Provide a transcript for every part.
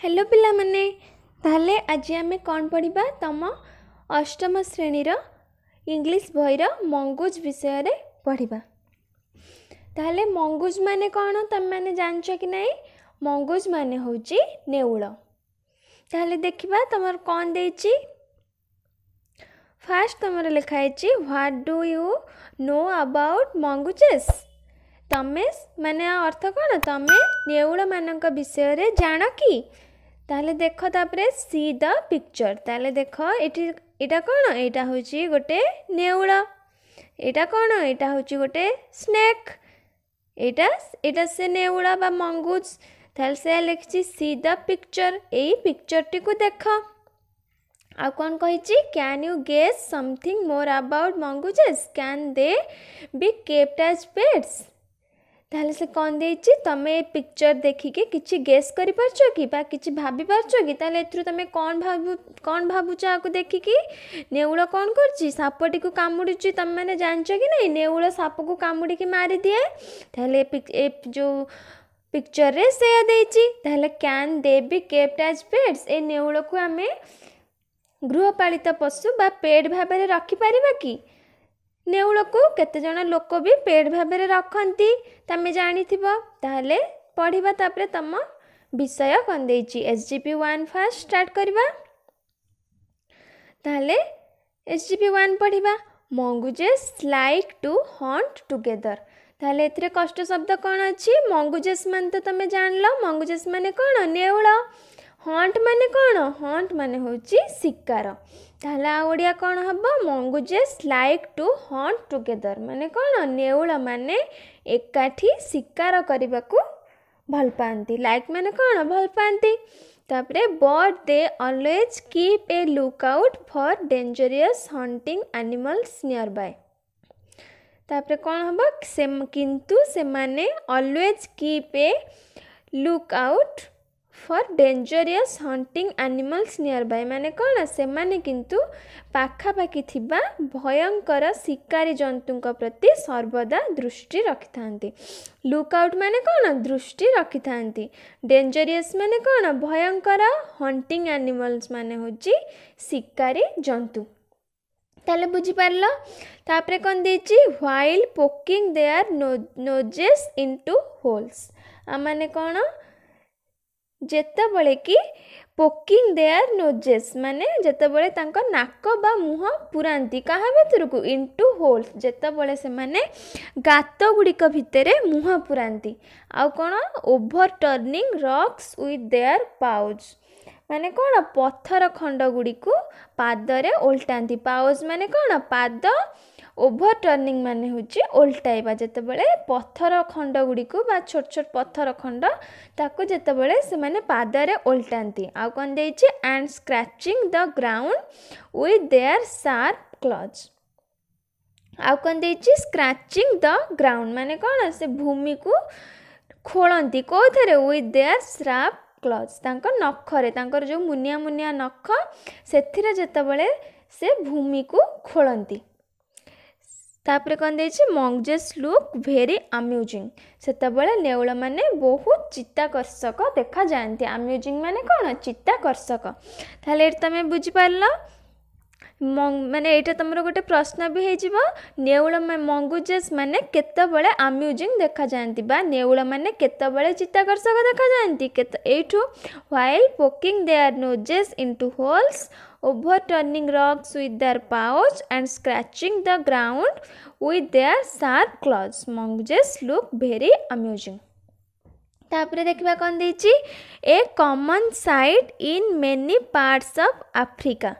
Hello ପିଲାମାନେ ତାହେଲେ ଆଜି ଆମେ କ'ଣ ପଢ଼ିବା ତମ ଅଷ୍ଟମ ଶ୍ରେଣୀର ଇଂଲିଶ ବହିର ମଙ୍ଗୁଜ ବିଷୟରେ ପଢ଼ିବା ତାହେଲେ ମଙ୍ଗୁଜ ମାନେ କ'ଣ ତମେମାନେ ଜାଣିଛ କି ନାହିଁ ମଙ୍ଗୁଜ ମାନେ ହେଉଛି ନେଉଳ ତାହେଲେ ଦେଖିବା ତମର କ'ଣ ଦେଇଛି ଫାଷ୍ଟ ତମର ଲେଖା ହେଇଛି what do you know about mongooses ତମେ ମାନେ ଅର୍ଥ କ'ଣ ତମେ ନେଉଳମାନଙ୍କ ବିଷୟରେ ଜାଣ କି তাহলে দেখ তাপরে সি দ পিকচর তাহলে দেখ এটি এটা কোণ এটা হচ্ছে গোটে নেউল এটা কোণ এটা হচ্ছে গোটে স্নেক এটা এটা সে নেউল বা মঙ্গুজ তাহলে সে লিখছি সি দ পিকচর এই পিকচরটি দেখ ଆଉ କ'ଣ କହିଛି can you guess something more about mongooses can they be kept as pets ताल से कौन दे तुम्हें पिक्चर देखिके किसी गेस कर कि किसी भाभी पार्च कि तुम्हें कौन भाव कौन भावुच देखिकी नेऊ कौन कर सापटी को कामुड़ी तुम मैंने जान कि नहीं नेऊ साप को कामुड़ी मारी दिए जो पिक्चर रे से देखे क्यान देवी केपटाज पेड्स ए नेऊ को आम गृहपात पशु बा पेड भाव रखिपर कि ନେଉଳକୁ କେତେଜଣ ଲୋକ ବି ପେଡ଼୍ ଭାବରେ ରଖନ୍ତି ତୁମେ ଜାଣିଥିବ ତାହେଲେ ପଢ଼ିବା ତାପରେ ତୁମ ବିଷୟ କ'ଣ ଦେଇଛି S G P one first start କରିବା ତାହେଲେ ଏସ୍ ଜି ପି ୱାନ୍ ପଢ଼ିବା mongooses like to hunt together ତାହେଲେ ଏଥିରେ କଷ୍ଟ ଶବ୍ଦ କ'ଣ ଅଛି ମଙ୍ଗୁଜେସ୍ ମାନେ ତ ତୁମେ ଜାଣିଲ ମଙ୍ଗୁଜେସ୍ ମାନେ କ'ଣ ନେଉଳ ହଣ୍ଟ ମାନେ କ'ଣ ହଣ୍ଟ ମାନେ ହେଉଛି ଶିକାର ତାହେଲେ ଆଉ ଓଡ଼ିଆ କ'ଣ ହେବ mongooses like to hunt together ମାନେ କ'ଣ ନେଉଳମାନେ ଏକାଠି ଶିକାର କରିବାକୁ ଭଲ ପାଆନ୍ତି ଲାଇକ୍ ମାନେ କ'ଣ ଭଲ ପାଆନ୍ତି ତାପରେ but they always keep a look out for dangerous hunting animals nearby ତାପରେ କ'ଣ ହେବ କିନ୍ତୁ ସେମାନେ always keep a look out for dangerous hunting animals nearby ମାନେ କ'ଣ ସେମାନେ କିନ୍ତୁ ପାଖାପାଖି ଥିବା ଭୟଙ୍କର ଶିକାରୀ ଜନ୍ତୁଙ୍କ ପ୍ରତି ସର୍ବଦା ଦୃଷ୍ଟି ରଖିଥାନ୍ତି ଲୁକ୍ ଆଉଟ୍ ମାନେ କ'ଣ ଦୃଷ୍ଟି ରଖିଥାନ୍ତି ଡେଞ୍ଜରିୟସ୍ ମାନେ କ'ଣ ଭୟଙ୍କର ହଣ୍ଟିଂ ଆନିମଲ୍ସ ମାନେ ହେଉଛି ଶିକାରୀ ଜନ୍ତୁ ତାହେଲେ ବୁଝିପାରିଲ ତାପରେ କ'ଣ ଦେଇଛି while poking their no noses into holes ଆମମାନେ କ'ଣ ଯେତେବେଳେ କି ପୋକିଂ ଦେୟାର ନୋଜେସ୍ ମାନେ ଯେତେବେଳେ ତାଙ୍କ ନାକ ବା ମୁହଁ ପୁରାନ୍ତି କାହା ଭିତରକୁ ଇଣ୍ଟୁ ହୋଲ୍ସ ଯେତେବେଳେ ସେମାନେ ଗାତ ଗୁଡ଼ିକ ଭିତରେ ମୁହଁ ପୁରାନ୍ତି ଆଉ କ'ଣ overturning rocks with their paws ମାନେ କ'ଣ ପଥର ଖଣ୍ଡ ଗୁଡ଼ିକୁ ପାଦରେ ଓଲଟାନ୍ତି ପାଉଜ୍ ମାନେ କ'ଣ ପାଦ ଓଭର୍ ଟର୍ଣ୍ଣିଂ ମାନେ ହେଉଛି ଓଲଟାଇବା ଯେତେବେଳେ ପଥର ଖଣ୍ଡ ଗୁଡ଼ିକୁ ବା ଛୋଟ ଛୋଟ ପଥର ଖଣ୍ଡ ତାକୁ ଯେତେବେଳେ ସେମାନେ ପାଦରେ ଓଲଟାନ୍ତି ଆଉ କ'ଣ ଦେଇଛି and scratching the ground with their sharp claws ଆଉ କ'ଣ ଦେଇଛି ସ୍କ୍ରାଚିଂ ଦ ଗ୍ରାଉଣ୍ଡ ମାନେ କ'ଣ ସେ ଭୂମିକୁ ଖୋଳନ୍ତି କେଉଁଥିରେ ୱିଥ୍ ଦେୟାର ସ୍ରାପ୍ କ୍ଲଜ୍ ତାଙ୍କ ନଖରେ ତାଙ୍କର ଯେଉଁ ମୁନିଆ ମୁନିଆ ନଖ ସେଥିରେ ଯେତେବେଳେ ସେ ଭୂମିକୁ ଖୋଳନ୍ତି तापर कौन दे मंगजेस लुक भेरी आम्यूजिंग से नेऊल मैंने बहुत चित्ताकर्षक देखा जाती आम्यूजिंग मान कौन चित्ताकर्षक ये तुम्हें बुझिपार मान ये तुम गोटे प्रश्न भी होऊल मंगुजेस मैंने केतबाला आम्यूजिंग देखा जाती नेऊल मैंने केतबाला चित्ताकर्षक देखा जाती यू while poking their noses into holes overturning rocks with their paws and scratching the ground with their sharp claws. Mongooses look very amusing. ତାପରେ ଦେଖିବା କ'ଣ ଦେଇଛି a common sight in many parts of Africa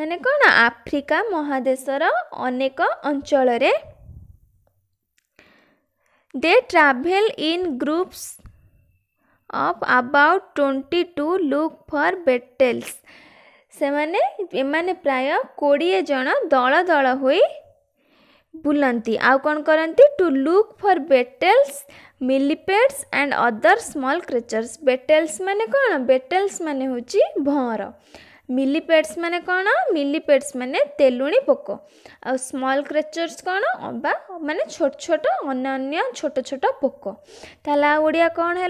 ମାନେ କ'ଣ Africa ମହାଦେଶର ଅନେକ ଅଞ୍ଚଳରେ they travel in groups of about twenty to look for beetles से मैंने प्राय कोड़े जन दल दल हो बुलती आउ कौन करती to look for beetles millipedes and other small creatures beetles माने कौन बेटेल्स माने हूँ भर मिलिपेड्स माने कौन मिलिपेड्स माने तेलुणी पक आ स्मल क्रेचर्स कौन बा मान छोट छोट अन्य छोट छोट पक ओडिया कौन है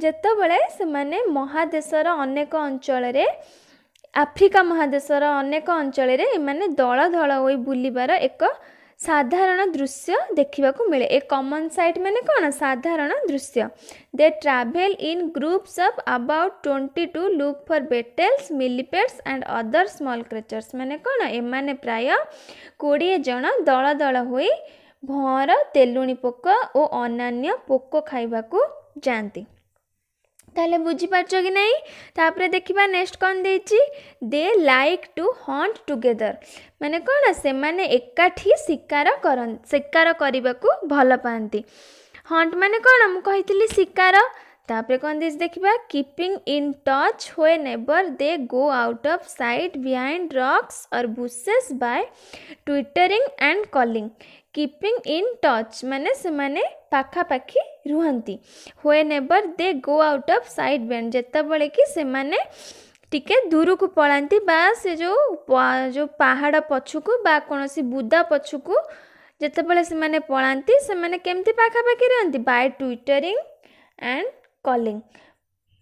जिते बहादेशर अनेक अंचल रे ଆଫ୍ରିକା ମହାଦେଶର ଅନେକ ଅଞ୍ଚଳରେ ଏମାନେ ଦଳ ଦଳ ହୋଇ ବୁଲିବାର ଏକ ସାଧାରଣ ଦୃଶ୍ୟ ଦେଖିବାକୁ ମିଳେ ଏ କମନ୍ ସାଇଟ୍ ମାନେ କ'ଣ ସାଧାରଣ ଦୃଶ୍ୟ they travel in groups of about twenty to look for beetles millipedes and other small creatures ମାନେ କ'ଣ ଏମାନେ ପ୍ରାୟ କୋଡ଼ିଏ ଜଣ ଦଳ ଦଳ ହୋଇ ଭଅଁର ତେଲୁଣି ପୋକ ଓ ଅନ୍ୟାନ୍ୟ ପୋକ ଖାଇବାକୁ ଯାଆନ୍ତି ତାହେଲେ ବୁଝିପାରୁଛ କି ନାହିଁ ତାପରେ ଦେଖିବା ନେକ୍ସଟ କ'ଣ ଦେଇଛି they like to hunt together ମାନେ କ'ଣ ସେମାନେ ଏକାଠି ଶିକାର କରନ୍ତି ଶିକାର କରିବାକୁ ଭଲ ପାଆନ୍ତି ହଣ୍ଟ ମାନେ କ'ଣ ମୁଁ କହିଥିଲି ଶିକାର ତାପରେ କ'ଣ ଦେଇଛି ଦେଖିବା keeping in touch whenever they go out of sight behind rocks or bushes by twittering and calling keeping in touch मैंने से मैंने पाखापाखि रुहती whenever they go out of sight behind जितेबले कि टे दूर को पलाती जो जो पहाड़ पछुक कौन सी बुदा पछुक जितेबले पलाती से मैंने केमती पाखापाखि रुहत बाय ट्विटरिंग एंड कलिंग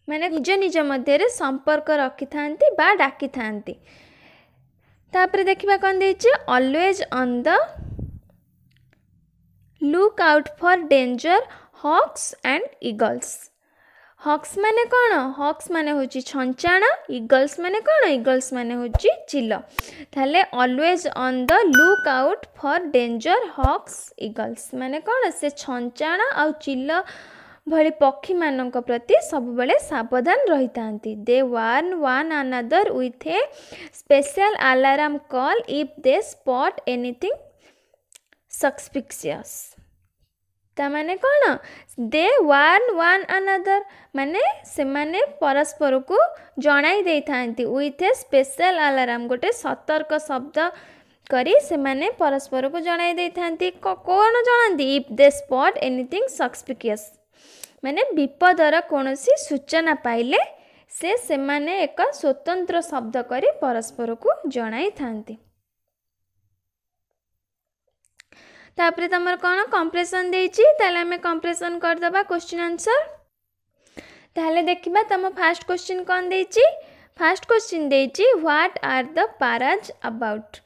मैंने निज निज मध्य संपर्क रखि था डाकि था देखा कौन they're on the look out for danger hawks and eagles hawks मैंने कौन हॉक्स मैंने हूँ छंचाण ईगल्स मैंने कौन ईगल्स मैंने हूँ चिल ताल always on the look out for danger hawks eagles मैंने कौन से छंचाण आ चिल भली पक्षी मान प्रति सब बड़े सवधान रही था they warn one another with a special alarm call if they spot anything suspicious ताने कौन दे वन वन अनदर माने से माने परस्पर को जड़ाई था उथ ए स्पेशल अलार्म गोटे सतर्क शब्द करी से माने परस्पर को जड़ाई था कौन जनाती if they spot anything suspicious माने विपदर कौन सूचना पाइले से, से माने एक स्वतंत्र शब्द करी परस्पर को जड़ाई था तापर तुम कौन कंप्रेसन देखें कंप्रेसन करदे क्वेश्चन आंसर तेल देखा तुम फास्ट क्वेश्चन कौन दे first question that are the paras about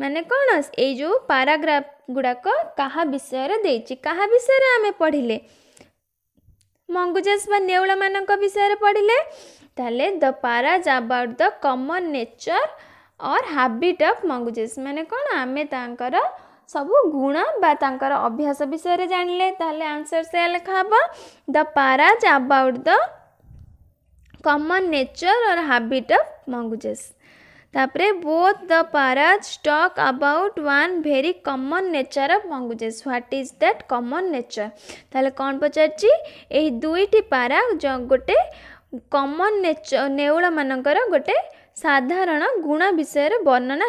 मैंने कौन यो पाराग्राफ गुड़ाक क्या विषय दे विषय आम पढ़ले मंगुजस नेऊ मान विषय पढ़ले तेल the paras about the common nature or habit of mongooses मैंने कौन आम तरह ସବୁ ଗୁଣ ବା ତାଙ୍କର ଅଭ୍ୟାସ ବିଷୟରେ ଜାଣିଲେ ତାହେଲେ ଆନ୍ସର୍ ସେୟା ଲେଖା ହେବ the paras about the common nature or habit of mongooses ତାପରେ both the paras talk about one very common nature of mongooses what is that common nature ତାହେଲେ କ'ଣ ପଚାରିଛି ଏହି ଦୁଇଟି ପାରା ଗୋଟେ କମନ୍ ନେଚର୍ ନେଉଳମାନଙ୍କର ଗୋଟେ साधारण गुण विषय वर्णना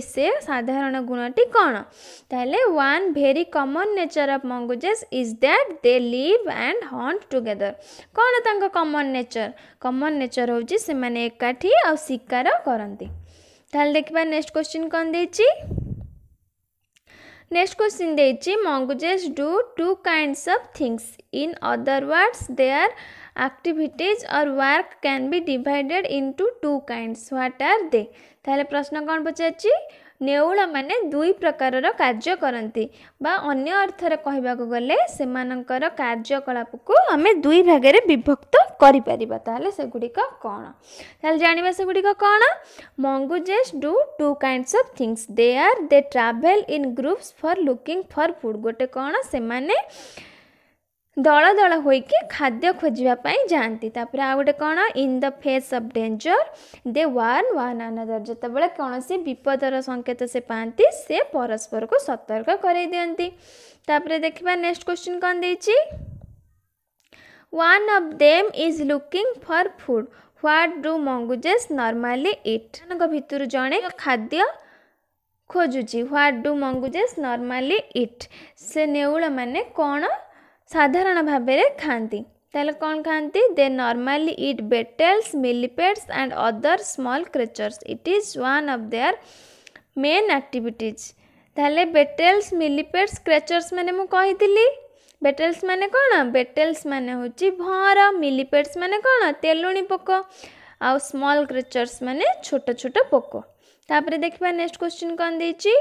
से साधारण गुण टी कौन तेल one very common nature of mongooses is that they live and hunt together कौन तक कमन नेचर कमन नेचर हूँ से मैंने एकाठी आ शिकार करती देखा नेक्स्ट क्वेश्चन कौन दे नेक्स्ट क्वेश्चन देखिए mongooses do two kinds of things in other words their activities or work can be divided into two kinds what are they ताले प्रश्न कौन पचारे नेऊल मैंने दुई प्रकार कार्य करती अन्य अर्थर कह से कार्यकलाप को आम दुई भागे विभक्त करगुड़ी कौन ताणी से गुड़िक कौन mongooses do two kinds of things they are they travel in groups for looking for food गोटे कौन से मैंने दल दल हो खाद्य खोजापी जाती आउ गए कौन in the face of danger they warn one another जो कौन सी विपदर संकेत से पाती से परस्पर को सतर्क कर दिखती देखा नेक्स्ट क्वेश्चन कौन the one of them is looking for food what do mongoose normally eat भितर जड़े खाद्य खोजुच what do mongooses normally eat से नेऊ मैने कौन ସାଧାରଣ ଭାବରେ ଖାଆନ୍ତି ତାହେଲେ କ'ଣ ଖାଆନ୍ତି they normally eat beetles millipedes and other small creatures it is one of their main activities ତାହେଲେ ବେଟେଲ୍ସ ମିଲିପେଟ୍ସ କ୍ରେଚର୍ସ ମାନେ ମୁଁ କହିଥିଲି ବେଟେଲ୍ସ ମାନେ କ'ଣ ବେଟେଲ୍ସ ମାନେ ହେଉଛି ଭଅଁର ମିଲିପେଟ୍ସ ମାନେ କ'ଣ ତେଲୁଣି ପୋକ ଆଉ ସ୍ମଲ୍ କ୍ରେଚର୍ସ ମାନେ ଛୋଟ ଛୋଟ ପୋକ ତାପରେ ଦେଖିବା ନେକ୍ସଟ କ୍ୱେଶ୍ଚିନ୍ କ'ଣ ଦେଇଛି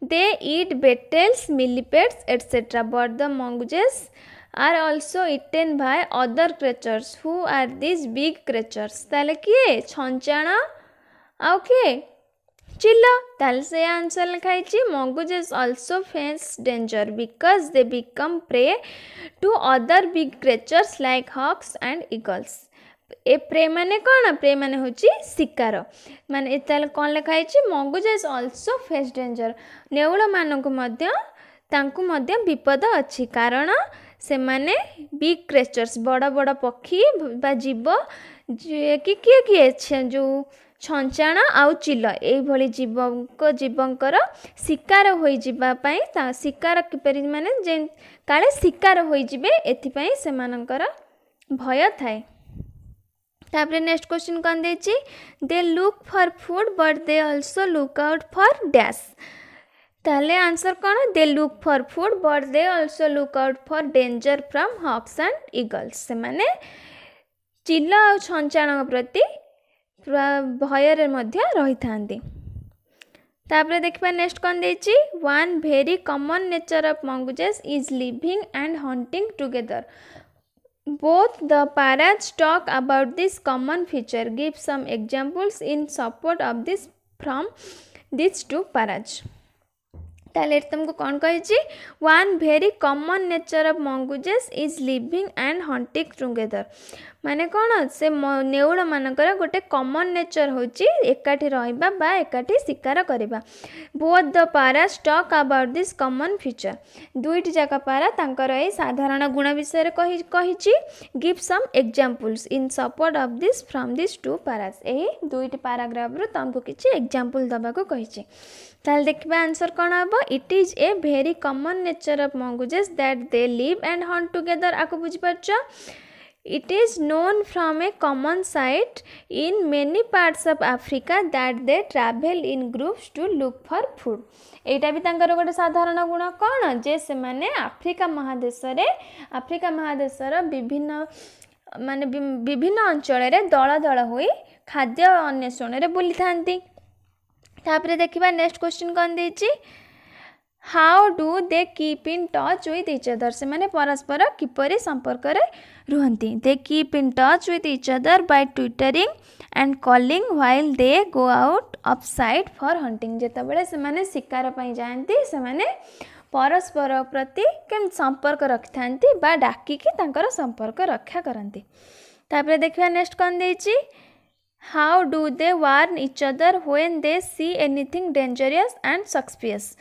They eat beetles, millipedes, etc. But the mongooses are also eaten by other creatures. Who are these big creatures? ତାହେଲେ କିଏ ଛଞ୍ଚାଣ Okay, କିଏ ଚିଲ ତାହେଲେ ସେ ଆନ୍ସର ଲେଖା ହେଇଛି mongooses also face danger because they become prey to other big creatures like hawks and a ପ୍ରେମାନେ କ'ଣ ପ୍ରେମାନେ ହେଉଛି ଶିକାର ମାନେ ତାହେଲେ କ'ଣ ଲେଖା ହେଇଛି mongoose is also face danger ନେଉଳମାନଙ୍କୁ ମଧ୍ୟ ତାଙ୍କୁ ମଧ୍ୟ ବିପଦ ଅଛି କାରଣ ସେମାନେ ବିଗ୍ କ୍ରେଚର୍ସ ବଡ଼ ବଡ଼ ପକ୍ଷୀ ବା ଜୀବ କି କିଏ କିଏ ଯେଉଁ ଛଞ୍ଚାଣ ଆଉ ଚିଲ ଏଇଭଳି ଜୀବଙ୍କ ଜୀବଙ୍କର ଶିକାର ହୋଇଯିବା ପାଇଁ ତା ଶିକାର କିପରି ମାନେ ଯେ କାଳେ ଶିକାର ହୋଇଯିବେ ଏଥିପାଇଁ ସେମାନଙ୍କର ଭୟ ଥାଏ ତାପରେ ନେକ୍ସଟ କ୍ୱେଶ୍ଚିନ୍ କ'ଣ ଦେଇଛି they look for food but they also look out for danger ତାହେଲେ ଆନ୍ସର କ'ଣ they look for food but they also look out for danger from hawks and eagles ସେମାନେ ଚିଲ ଆଉ ଛଞ୍ଚାଣଙ୍କ ପ୍ରତି ଭୟରେ ମଧ୍ୟ ରହିଥାନ୍ତି ତାପରେ ଦେଖିବା ନେକ୍ସଟ କ'ଣ ଦେଇଛି one very common nature of mongooses is living and hunting together Both the parents talk about this common feature. Give some examples in support of this from these two paras. তাহলে তোমাকে কোণ কী one very common nature of mongooses is living and hunting together ମାନେ କ'ଣ ସେ ନେଉଳମାନଙ୍କର ଗୋଟେ common nature ହେଉଛି ଏକାଠି ରହିବା ବା ଏକାଠି ଶିକାର କରିବା both the para talk about this common feature ଦୁଇଟି ଯାକ ପାରା ତାଙ୍କର ଏହି ସାଧାରଣ ଗୁଣ ବିଷୟରେ କହି କହିଛି give some examples in support of this from this two paras ଏହି ଦୁଇଟି ପାରାଗ୍ରାଫ୍ରୁ ତୁମକୁ କିଛି ଏକ୍ଜାମ୍ପଲ୍ ଦେବାକୁ କହିଛି ତାହେଲେ ଦେଖିବା ଆନ୍ସର୍ କ'ଣ ହେବ it is a very common nature of mongooses that they live and hunt together ଆକୁ ବୁଝିପାରୁଛ It is known from a common sight in many parts of Africa that they travel in groups to look for food. ଏଇଟା ବି ତାଙ୍କର ଗୋଟେ ସାଧାରଣ ଗୁଣ କ'ଣ ଯେ ସେମାନେ ଆଫ୍ରିକା ମହାଦେଶରେ ଆଫ୍ରିକା ମହାଦେଶର ବିଭିନ୍ନ ମାନେ ବିଭିନ୍ନ ଅଞ୍ଚଳରେ ଦଳ ଦଳ ହୋଇ ଖାଦ୍ୟ ଅନ୍ୱେଷଣରେ ବୁଲିଥାନ୍ତି ତାପରେ ଦେଖିବା ନେକ୍ସଟ କ୍ୱେଶ୍ଚିନ୍ କ'ଣ ଦେଇଛି how do they keep in touch with each other से मैंने परस्पर किपर संपर्क रुहति they keep in touch with each other by twittering and calling while they go out of sight for hunting जोबले से मैंने शिकार पर जाती से मैंने परस्पर प्रति केम संपर्क रखि था डाकिकर संपर्क रक्षा करती देखा नेक्स्ट कौन दे how do they warn each other when they see anything dangerous and suspicious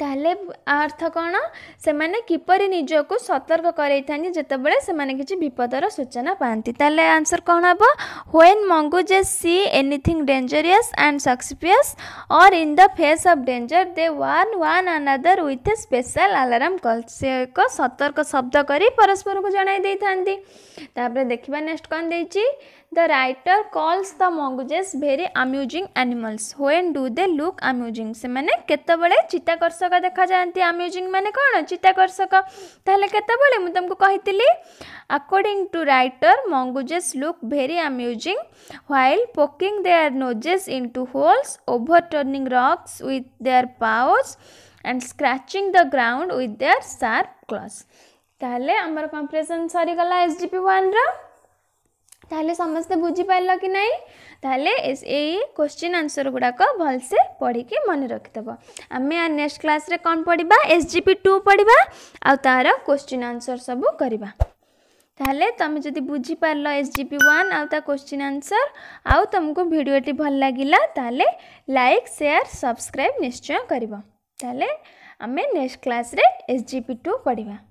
ताले अर्थ कौन से किपर निज को सतर्क करते जितेबाला से किसी विपदर सूचना पाती ताले आंसर कौन हम when mongoose see anything dangerous and suspicious or in the face of danger they warn one another with special alarm call से एक सतर्क शब्द कर परस्पर को जनता देखा नेक्स्ट कौन देखिए The writer calls the mongooses very amusing animals. When do they look amusing? ସେମାନେ କେତେବେଳେ ଚିତ୍ତାକର୍ଷକ ଦେଖାଯାଆନ୍ତି amusing ମାନେ କ'ଣ ଚିତ୍ତାକର୍ଷକ ତାହେଲେ କେତେବେଳେ ମୁଁ ତମକୁ କହିଥିଲି According to writer, mongooses look very amusing while poking their noses into holes, overturning rocks with their paws and scratching the ground with their sharp claws. ତାହେଲେ ଆମର କମ୍ପ୍ରେସନ୍ ସରିଗଲା ଏସ୍ ଡି ପି ୱାନ୍ର ताले समस्ते बुझीपाल कि ना तो क्वेश्चन आंसर गुड़ाक भलसे पढ़ की मन रखीदेव आम नेक्स्ट क्लास रे कौन पढ़ा एस जि पी टू पढ़ा आर क्वेश्चन आंसर सब करवा तेल तुम्हें जब बुझीपार S G P one question answer आउ तुमको भिडटी भल लगला ताले लाइक शेयर सब्सक्राइब निश्चय करें नेक्स्ट क्लास रे एस जि पी टू पढ़ा